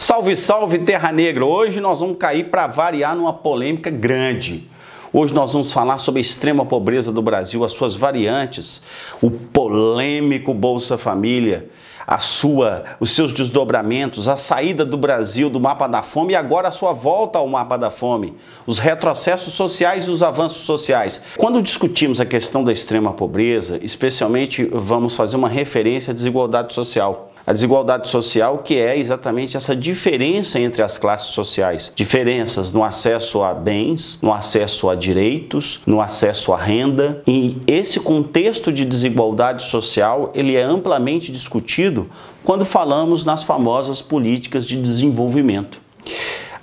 Salve, salve Terra Negra! Hoje nós vamos cair para variar numa polêmica grande. Hoje nós vamos falar sobre a extrema pobreza do Brasil, as suas variantes, o polêmico Bolsa Família, a sua, os seus desdobramentos, a saída do Brasil do mapa da fome e agora a sua volta ao mapa da fome, os retrocessos sociais e os avanços sociais. Quando discutimos a questão da extrema pobreza, especialmente vamos fazer uma referência à desigualdade social. A desigualdade social, que é exatamente essa diferença entre as classes sociais, diferenças no acesso a bens, no acesso a direitos, no acesso à renda. E esse contexto de desigualdade social, ele é amplamente discutido quando falamos nas famosas políticas de desenvolvimento.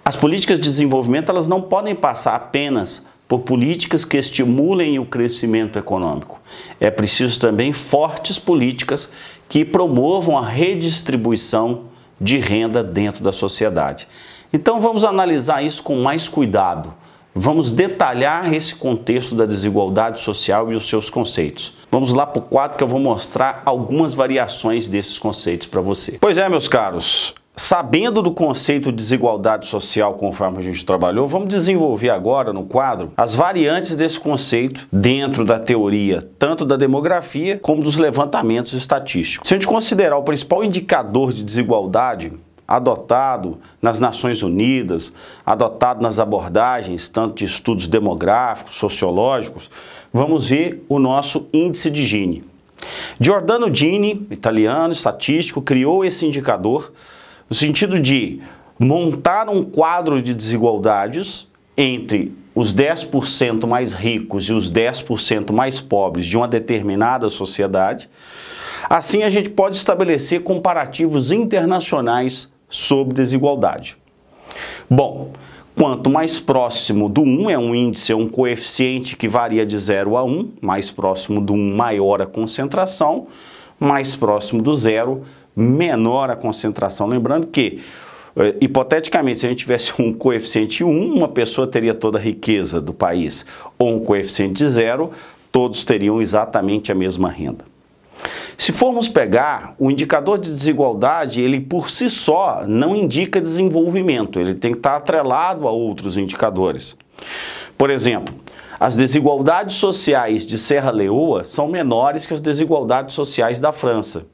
As políticas de desenvolvimento, elas não podem passar apenas por políticas que estimulem o crescimento econômico. É preciso também fortes políticas que promovam a redistribuição de renda dentro da sociedade. Então vamos analisar isso com mais cuidado. Vamos detalhar esse contexto da desigualdade social e os seus conceitos. Vamos lá para o quadro que eu vou mostrar algumas variações desses conceitos para você. Pois é, meus caros, Sabendo do conceito de desigualdade social, conforme a gente trabalhou, vamos desenvolver agora no quadro as variantes desse conceito dentro da teoria, tanto da demografia como dos levantamentos estatísticos. Se a gente considerar o principal indicador de desigualdade adotado nas Nações Unidas, adotado nas abordagens tanto de estudos demográficos, sociológicos, vamos ver o nosso índice de Gini. Giordano Gini, italiano, estatístico, criou esse indicador no sentido de montar um quadro de desigualdades entre os 10% mais ricos e os 10% mais pobres de uma determinada sociedade. Assim, a gente pode estabelecer comparativos internacionais sobre desigualdade. Bom, quanto mais próximo do 1 é um índice, é um coeficiente que varia de 0 a 1, mais próximo do 1 maior a concentração, mais próximo do zero menor a concentração. Lembrando que, eh, hipoteticamente, se a gente tivesse um coeficiente 1, uma pessoa teria toda a riqueza do país, ou um coeficiente 0, zero, todos teriam exatamente a mesma renda. Se formos pegar o indicador de desigualdade, ele por si só não indica desenvolvimento, ele tem que estar atrelado a outros indicadores. Por exemplo, as desigualdades sociais de Serra Leoa são menores que as desigualdades sociais da França.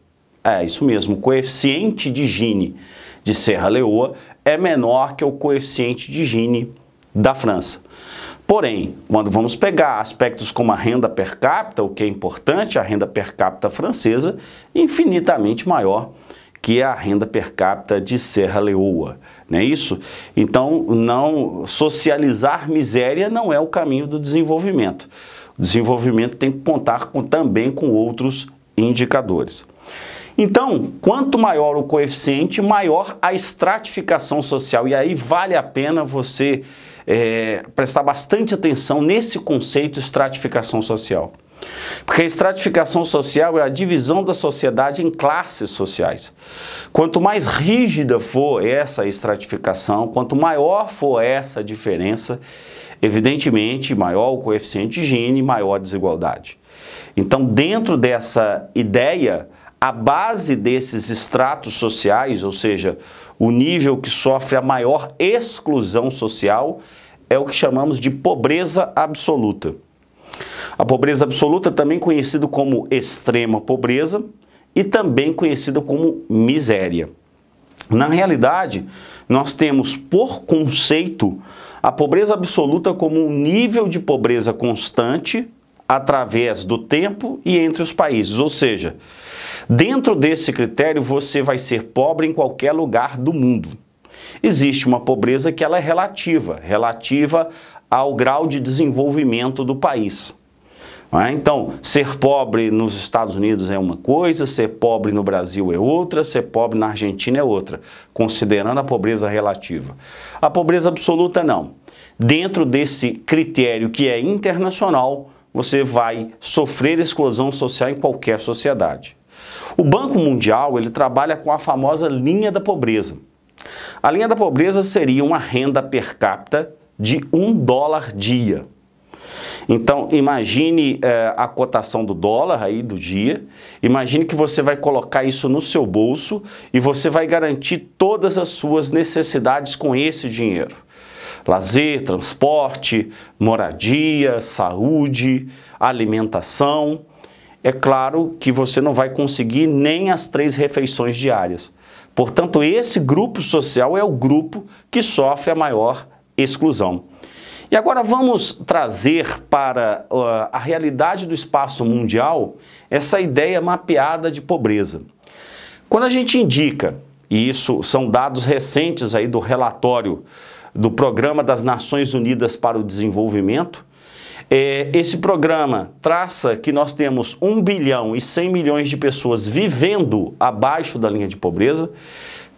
É, isso mesmo. O coeficiente de Gini de Serra Leoa é menor que o coeficiente de Gini da França. Porém, quando vamos pegar aspectos como a renda per capita, o que é importante, a renda per capita francesa é infinitamente maior que a renda per capita de Serra Leoa, não é isso? Então, não socializar miséria não é o caminho do desenvolvimento. O desenvolvimento tem que contar com, também com outros indicadores. Então, quanto maior o coeficiente, maior a estratificação social. E aí vale a pena você é, prestar bastante atenção nesse conceito estratificação social. Porque a estratificação social é a divisão da sociedade em classes sociais. Quanto mais rígida for essa estratificação, quanto maior for essa diferença, evidentemente, maior o coeficiente de Gini, maior a desigualdade. Então, dentro dessa ideia, a base desses estratos sociais, ou seja, o nível que sofre a maior exclusão social, é o que chamamos de pobreza absoluta. A pobreza absoluta também conhecida como extrema pobreza e também conhecida como miséria. Na realidade, nós temos por conceito a pobreza absoluta como um nível de pobreza constante através do tempo e entre os países, ou seja, Dentro desse critério, você vai ser pobre em qualquer lugar do mundo. Existe uma pobreza que ela é relativa, relativa ao grau de desenvolvimento do país. É? Então, ser pobre nos Estados Unidos é uma coisa, ser pobre no Brasil é outra, ser pobre na Argentina é outra, considerando a pobreza relativa. A pobreza absoluta, não. Dentro desse critério que é internacional, você vai sofrer exclusão social em qualquer sociedade. O Banco Mundial ele trabalha com a famosa linha da pobreza. A linha da pobreza seria uma renda per capita de um dólar dia. Então, imagine eh, a cotação do dólar aí do dia, imagine que você vai colocar isso no seu bolso e você vai garantir todas as suas necessidades com esse dinheiro. Lazer, transporte, moradia, saúde, alimentação é claro que você não vai conseguir nem as três refeições diárias. Portanto, esse grupo social é o grupo que sofre a maior exclusão. E agora vamos trazer para uh, a realidade do espaço mundial essa ideia mapeada de pobreza. Quando a gente indica, e isso são dados recentes aí do relatório do Programa das Nações Unidas para o Desenvolvimento, é, esse programa traça que nós temos 1 bilhão e 100 milhões de pessoas vivendo abaixo da linha de pobreza.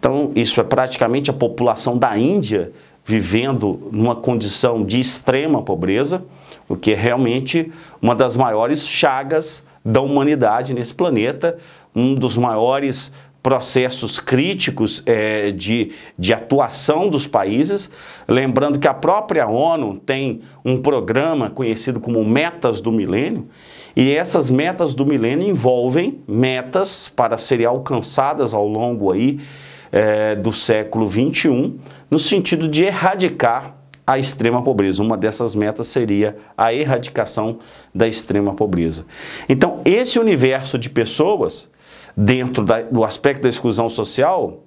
Então, isso é praticamente a população da Índia vivendo numa condição de extrema pobreza, o que é realmente uma das maiores chagas da humanidade nesse planeta, um dos maiores processos críticos é, de, de atuação dos países. Lembrando que a própria ONU tem um programa conhecido como Metas do Milênio, e essas metas do milênio envolvem metas para serem alcançadas ao longo aí, é, do século XXI, no sentido de erradicar a extrema pobreza. Uma dessas metas seria a erradicação da extrema pobreza. Então, esse universo de pessoas dentro da, do aspecto da exclusão social,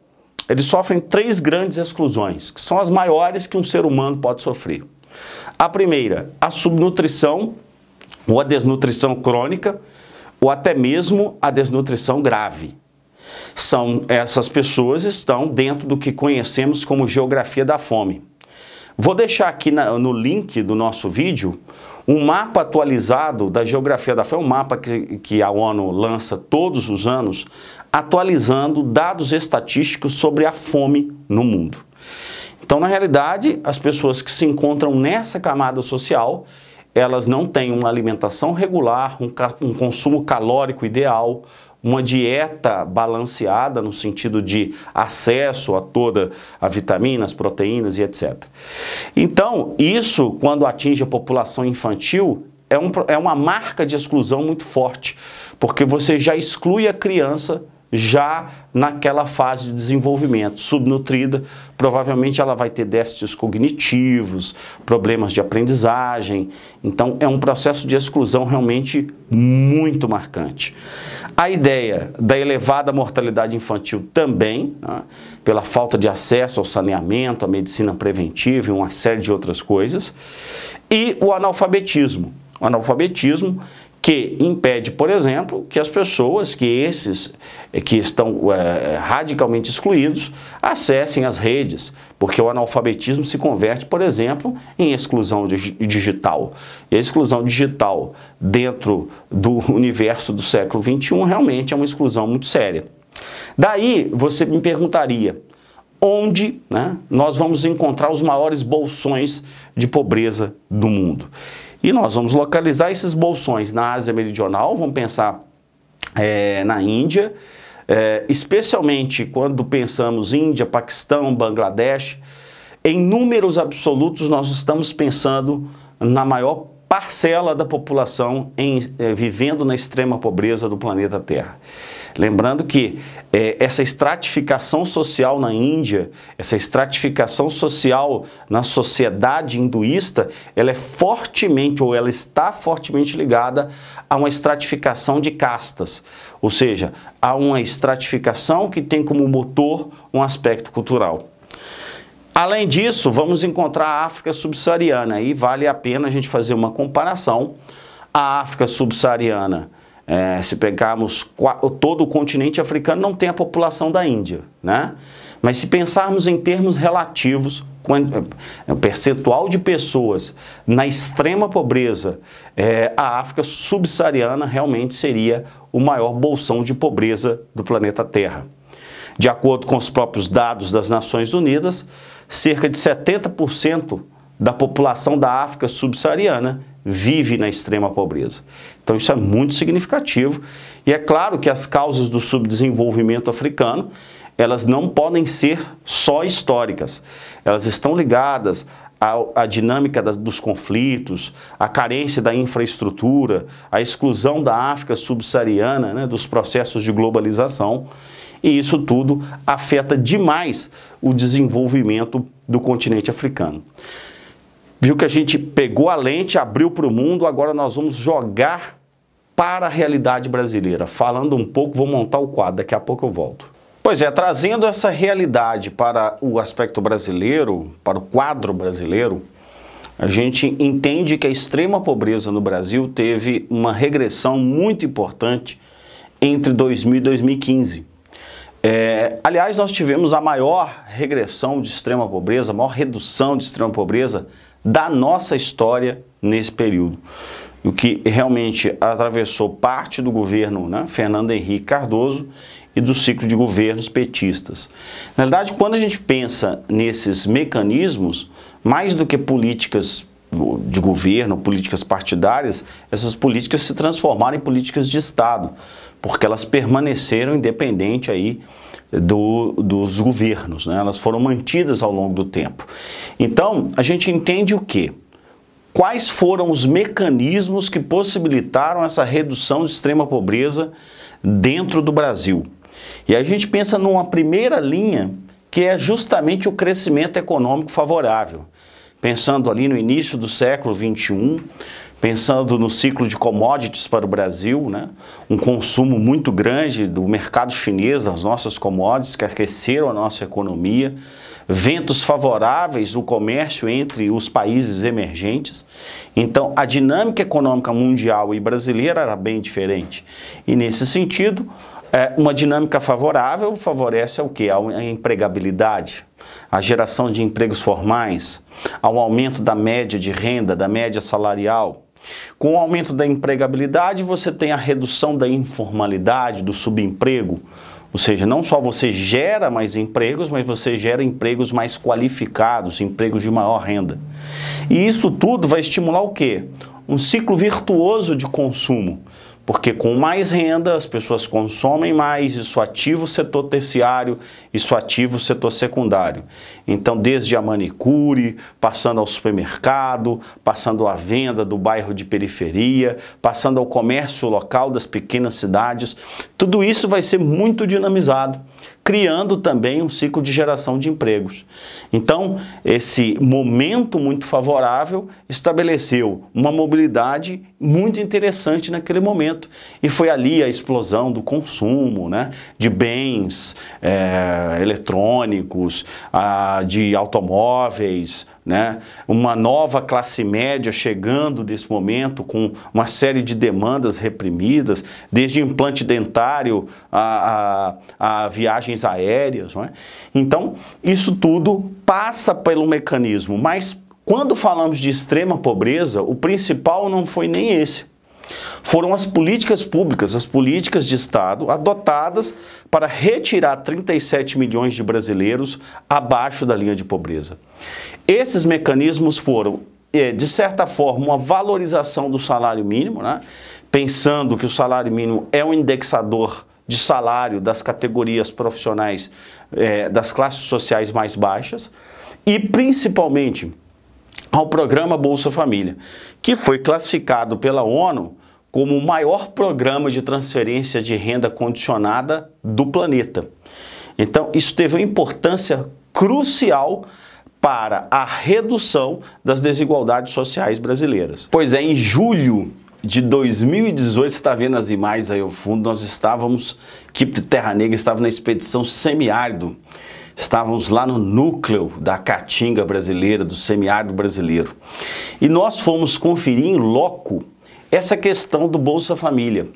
eles sofrem três grandes exclusões, que são as maiores que um ser humano pode sofrer. A primeira, a subnutrição ou a desnutrição crônica, ou até mesmo a desnutrição grave. São essas pessoas estão dentro do que conhecemos como geografia da fome. Vou deixar aqui na, no link do nosso vídeo um mapa atualizado da geografia da fome, um mapa que, que a ONU lança todos os anos, atualizando dados estatísticos sobre a fome no mundo. Então, na realidade, as pessoas que se encontram nessa camada social, elas não têm uma alimentação regular, um, um consumo calórico ideal, uma dieta balanceada no sentido de acesso a toda a vitaminas, proteínas e etc. Então, isso quando atinge a população infantil é, um, é uma marca de exclusão muito forte, porque você já exclui a criança já naquela fase de desenvolvimento, subnutrida, provavelmente ela vai ter déficits cognitivos, problemas de aprendizagem. Então é um processo de exclusão realmente muito marcante. A ideia da elevada mortalidade infantil também, né, pela falta de acesso ao saneamento, à medicina preventiva e uma série de outras coisas. E o analfabetismo. O analfabetismo que impede, por exemplo, que as pessoas, que esses eh, que estão é, radicalmente excluídos, acessem as redes, porque o analfabetismo se converte, por exemplo, em exclusão digital. E a exclusão digital dentro do universo do século XXI realmente é uma exclusão muito séria. Daí você me perguntaria, onde né, nós vamos encontrar os maiores bolsões de pobreza do mundo? E nós vamos localizar esses bolsões na Ásia Meridional, vamos pensar é, na Índia, é, especialmente quando pensamos Índia, Paquistão, Bangladesh, em números absolutos nós estamos pensando na maior parcela da população em, eh, vivendo na extrema pobreza do planeta Terra. Lembrando que eh, essa estratificação social na Índia, essa estratificação social na sociedade hinduísta, ela é fortemente ou ela está fortemente ligada a uma estratificação de castas, ou seja, a uma estratificação que tem como motor um aspecto cultural. Além disso, vamos encontrar a África subsaariana e vale a pena a gente fazer uma comparação. A África subsaariana, é, se pegarmos todo o continente africano, não tem a população da Índia, né? Mas se pensarmos em termos relativos, é, é, o percentual de pessoas na extrema pobreza, é, a África subsaariana realmente seria o maior bolsão de pobreza do planeta Terra. De acordo com os próprios dados das Nações Unidas, cerca de 70% da população da África subsaariana vive na extrema pobreza. Então isso é muito significativo e é claro que as causas do subdesenvolvimento africano, elas não podem ser só históricas. Elas estão ligadas à, dinâmica das, dos conflitos, à carência da infraestrutura, à exclusão da África subsaariana né, dos processos de globalização e isso tudo afeta demais o desenvolvimento do continente africano. Viu que a gente pegou a lente, abriu para o mundo, agora nós vamos jogar para a realidade brasileira. Falando um pouco, vou montar o quadro, daqui a pouco eu volto. Pois é, trazendo essa realidade para o aspecto brasileiro, para o quadro brasileiro, a gente entende que a extrema pobreza no Brasil teve uma regressão muito importante entre 2000 e 2015. É, aliás, nós tivemos a maior regressão de extrema pobreza, a maior redução de extrema pobreza da nossa história nesse período. O que realmente atravessou parte do governo né, Fernando Henrique Cardoso e do ciclo de governos petistas. Na verdade, quando a gente pensa nesses mecanismos, mais do que políticas de governo, políticas partidárias, essas políticas se transformaram em políticas de Estado porque elas permaneceram independente aí do, dos governos, né? elas foram mantidas ao longo do tempo. Então, a gente entende o quê? Quais foram os mecanismos que possibilitaram essa redução de extrema pobreza dentro do Brasil? E a gente pensa numa primeira linha que é justamente o crescimento econômico favorável pensando ali no início do século 21, pensando no ciclo de commodities para o Brasil, né? um consumo muito grande do mercado chinês, as nossas commodities que aqueceram a nossa economia, ventos favoráveis no comércio entre os países emergentes. Então, a dinâmica econômica mundial e brasileira era bem diferente. E nesse sentido, é, uma dinâmica favorável favorece o que? A empregabilidade, à geração de empregos formais, ao aumento da média de renda, da média salarial. Com o aumento da empregabilidade, você tem a redução da informalidade, do subemprego. Ou seja, não só você gera mais empregos, mas você gera empregos mais qualificados, empregos de maior renda. E isso tudo vai estimular o quê? Um ciclo virtuoso de consumo porque com mais renda as pessoas consomem mais, isso ativa o setor terciário, isso ativa o setor secundário. Então, desde a manicure, passando ao supermercado, passando à venda do bairro de periferia, passando ao comércio local das pequenas cidades, tudo isso vai ser muito dinamizado criando também um ciclo de geração de empregos. Então, esse momento muito favorável estabeleceu uma mobilidade muito interessante naquele momento. E foi ali a explosão do consumo né, de bens é, eletrônicos, a, ah, de automóveis, né? uma nova classe média chegando nesse momento com uma série de demandas reprimidas, desde implante dentário a, a, a viagens aéreas. É? Então, isso tudo passa pelo mecanismo, mas quando falamos de extrema pobreza, o principal não foi nem esse. Foram as políticas públicas, as políticas de Estado adotadas para retirar 37 milhões de brasileiros abaixo da linha de pobreza. Esses mecanismos foram, é, de certa forma, uma valorização do salário mínimo, né? pensando que o salário mínimo é um indexador de salário das categorias profissionais é, das classes sociais mais baixas e principalmente ao programa Bolsa Família, que foi classificado pela ONU como o maior programa de transferência de renda condicionada do planeta. Então, isso teve uma importância crucial para a redução das desigualdades sociais brasileiras. Pois é, em julho de 2018, você está vendo as imagens aí ao fundo, nós estávamos, equipe de Terra Negra estava na expedição semiárido, estávamos lá no núcleo da Caatinga brasileira, do semiárido brasileiro. E nós fomos conferir em loco essa questão do Bolsa Família.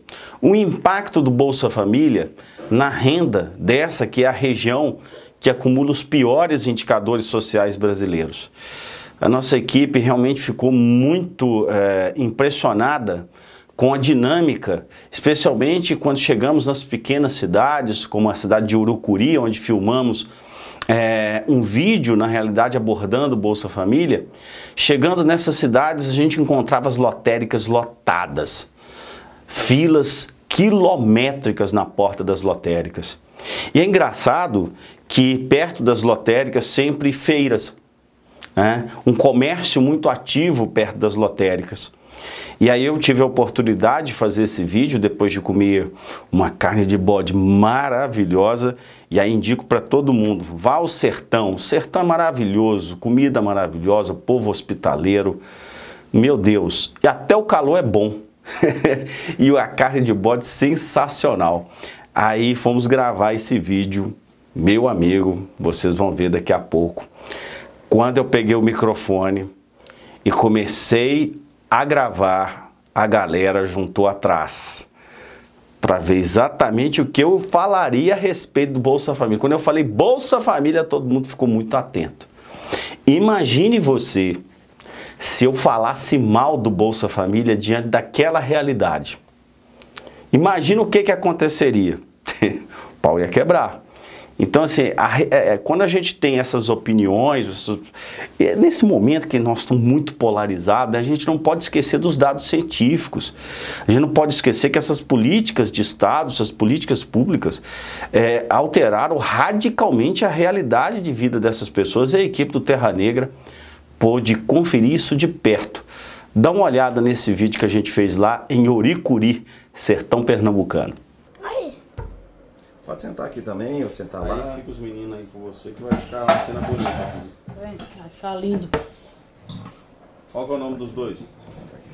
O impacto do Bolsa Família na renda dessa que é a região que acumula os piores indicadores sociais brasileiros. A nossa equipe realmente ficou muito é, impressionada com a dinâmica, especialmente quando chegamos nas pequenas cidades, como a cidade de Urucuri, onde filmamos é, um vídeo, na realidade, abordando Bolsa Família. Chegando nessas cidades, a gente encontrava as lotéricas lotadas, filas quilométricas na porta das lotéricas. E é engraçado que perto das lotéricas sempre feiras, né? um comércio muito ativo perto das lotéricas. E aí eu tive a oportunidade de fazer esse vídeo depois de comer uma carne de bode maravilhosa e aí indico para todo mundo, vá ao sertão, sertão é maravilhoso, comida maravilhosa, povo hospitaleiro, meu Deus, e até o calor é bom. e a carne de bode sensacional. Aí fomos gravar esse vídeo, meu amigo, vocês vão ver daqui a pouco. Quando eu peguei o microfone e comecei a gravar, a galera juntou atrás para ver exatamente o que eu falaria a respeito do Bolsa Família. Quando eu falei Bolsa Família, todo mundo ficou muito atento. Imagine você se eu falasse mal do Bolsa Família diante daquela realidade. Imagina o que, que aconteceria. o pau ia quebrar. Então, assim, a, é, é, quando a gente tem essas opiniões, essas, é nesse momento que nós estamos muito polarizados, a gente não pode esquecer dos dados científicos. A gente não pode esquecer que essas políticas de Estado, essas políticas públicas, é, alteraram radicalmente a realidade de vida dessas pessoas. E a equipe do Terra Negra pôde conferir isso de perto. Dá uma olhada nesse vídeo que a gente fez lá em Oricuri, sertão pernambucano. Aí. Pode sentar aqui também, ou sentar aí lá. Fica os meninos aí com você que vai ficar uma cena bonita. Tá vai ficar lindo. Qual é o nome dos dois?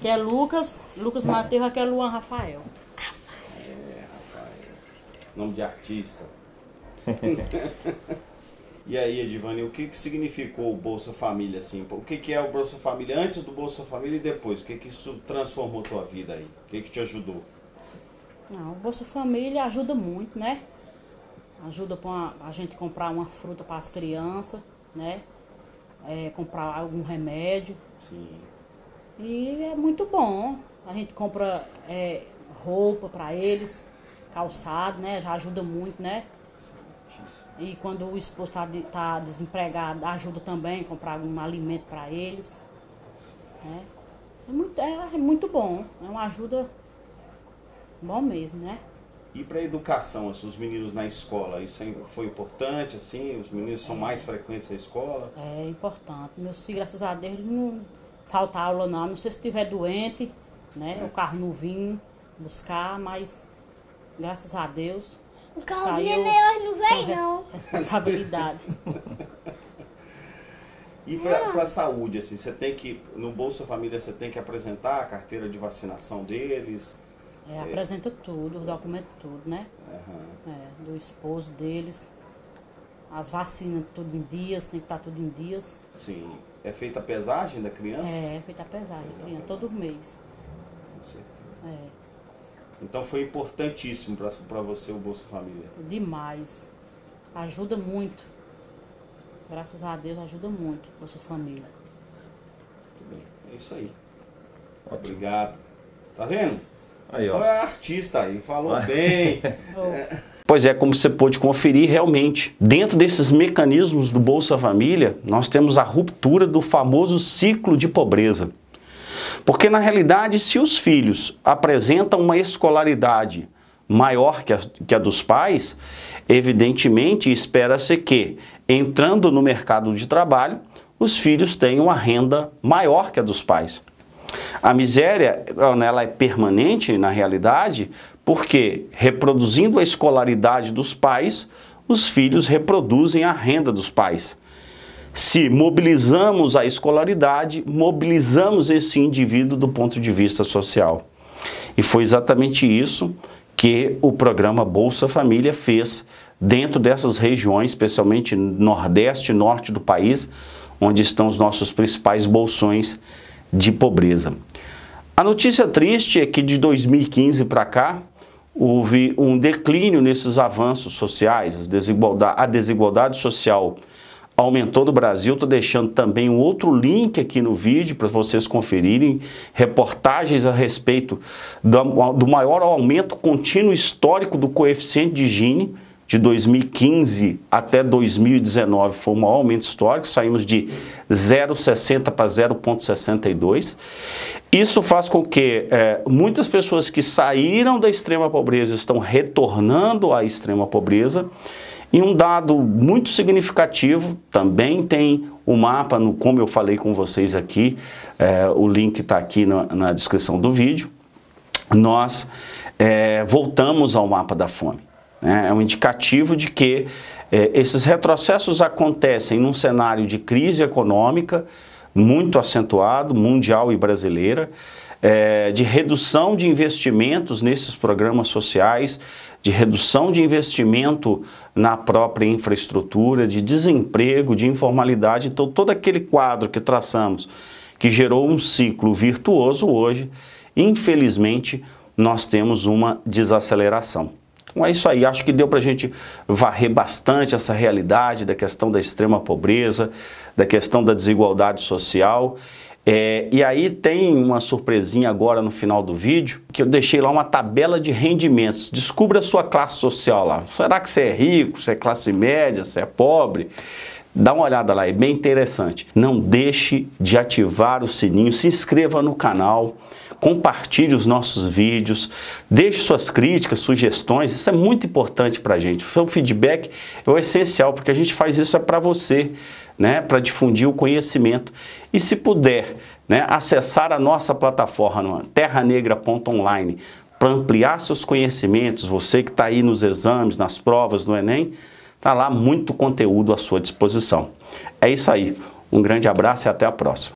Que é Lucas, Lucas hum. Mateus, aqui é Luan Rafael. Rafael. É, Rafael. Nome de artista. E aí, Edivani, o que, que significou o Bolsa Família assim? O que, que é o Bolsa Família antes do Bolsa Família e depois? O que, que isso transformou tua vida aí? O que, que te ajudou? Não, ah, o Bolsa Família ajuda muito, né? Ajuda pra a gente comprar uma fruta para as crianças, né? É, comprar algum remédio. Sim. E é muito bom. A gente compra é, roupa para eles, calçado, né? Já ajuda muito, né? E quando o esposo está tá desempregado, ajuda também a comprar algum alimento para eles. Né? É, muito, é, é muito bom, é uma ajuda bom mesmo, né? E para a educação, assim, os meninos na escola, isso é, foi importante, assim? Os meninos são é. mais frequentes na escola? É importante. Meus filhos, graças a Deus, não falta aula não. Não sei se estiver doente, né? É. O carro não vinha buscar, mas graças a Deus o carro de do hoje não vem, não. Responsabilidade. E para a ah. saúde, assim, você tem que, no Bolsa Família, você tem que apresentar a carteira de vacinação deles? É, apresenta tudo tudo, documento tudo, né? Uhum. É, do esposo deles. As vacinas tudo em dias, tem que estar tudo em dias. Sim. É feita a pesagem da criança? É, é feita a pesagem, da criança Todo mês. Com certeza. É. Então foi importantíssimo para você o Bolsa Família? Demais. Ajuda muito. Graças a Deus ajuda muito o Bolsa Família. Muito bem. É isso aí. Ótimo. Obrigado. Tá vendo? Aí, ó. É artista aí, falou bem. Pois é, como você pôde conferir, realmente, dentro desses mecanismos do Bolsa Família, nós temos a ruptura do famoso ciclo de pobreza. Porque, na realidade, se os filhos apresentam uma escolaridade maior que a, que a dos pais, evidentemente espera-se que, entrando no mercado de trabalho, os filhos tenham uma renda maior que a dos pais. A miséria ela é permanente na realidade, porque reproduzindo a escolaridade dos pais, os filhos reproduzem a renda dos pais se mobilizamos a escolaridade, mobilizamos esse indivíduo do ponto de vista social. E foi exatamente isso que o programa Bolsa Família fez dentro dessas regiões, especialmente nordeste e norte do país, onde estão os nossos principais bolsões de pobreza. A notícia triste é que de 2015 para cá houve um declínio nesses avanços sociais, a desigualdade, a desigualdade social aumentou do Brasil. Estou deixando também um outro link aqui no vídeo para vocês conferirem reportagens a respeito do, do, maior aumento contínuo histórico do coeficiente de Gini de 2015 até 2019 foi um aumento histórico, saímos de 0,60 para 0,62. Isso faz com que é, muitas pessoas que saíram da extrema pobreza estão retornando à extrema pobreza. E um dado muito significativo também tem o mapa, no, como eu falei com vocês aqui, é, o link está aqui na, na, descrição do vídeo. Nós é, voltamos ao mapa da fome. Né? É um indicativo de que é, esses retrocessos acontecem num cenário de crise econômica muito acentuado, mundial e brasileira, de redução de investimentos nesses programas sociais, de redução de investimento na própria infraestrutura, de desemprego, de informalidade. Então, todo aquele quadro que traçamos, que gerou um ciclo virtuoso hoje, infelizmente, nós temos uma desaceleração. Então é isso aí, acho que deu para a gente varrer bastante essa realidade da questão da extrema pobreza, da questão da desigualdade social é, e aí tem uma surpresinha agora no final do vídeo, que eu deixei lá uma tabela de rendimentos. Descubra a sua classe social lá. Será que você é rico, você é classe média, você é pobre? Dá uma olhada lá, é bem interessante. Não deixe de ativar o sininho, se inscreva no canal, compartilhe os nossos vídeos, deixe suas críticas, sugestões, isso é muito importante para a gente. Então, o seu feedback é o essencial, porque a gente faz isso é para você né, para difundir o conhecimento. E se puder né, acessar a nossa plataforma terranegra.online para ampliar seus conhecimentos, você que está aí nos exames, nas provas, no Enem, está lá muito conteúdo à sua disposição. É isso aí. Um grande abraço e até a próxima.